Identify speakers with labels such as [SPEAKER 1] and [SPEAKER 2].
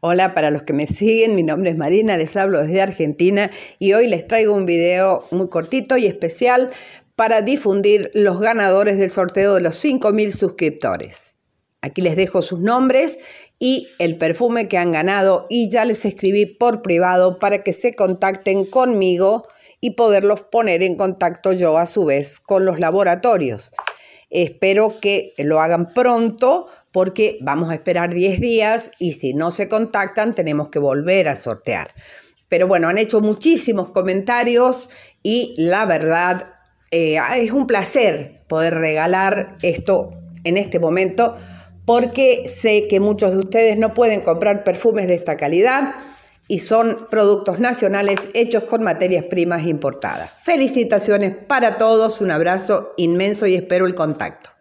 [SPEAKER 1] Hola, para los que me siguen, mi nombre es Marina, les hablo desde Argentina y hoy les traigo un video muy cortito y especial para difundir los ganadores del sorteo de los 5.000 suscriptores. Aquí les dejo sus nombres y el perfume que han ganado y ya les escribí por privado para que se contacten conmigo y poderlos poner en contacto yo a su vez con los laboratorios. Espero que lo hagan pronto porque vamos a esperar 10 días y si no se contactan tenemos que volver a sortear. Pero bueno, han hecho muchísimos comentarios y la verdad eh, es un placer poder regalar esto en este momento porque sé que muchos de ustedes no pueden comprar perfumes de esta calidad y son productos nacionales hechos con materias primas importadas. Felicitaciones para todos, un abrazo inmenso y espero el contacto.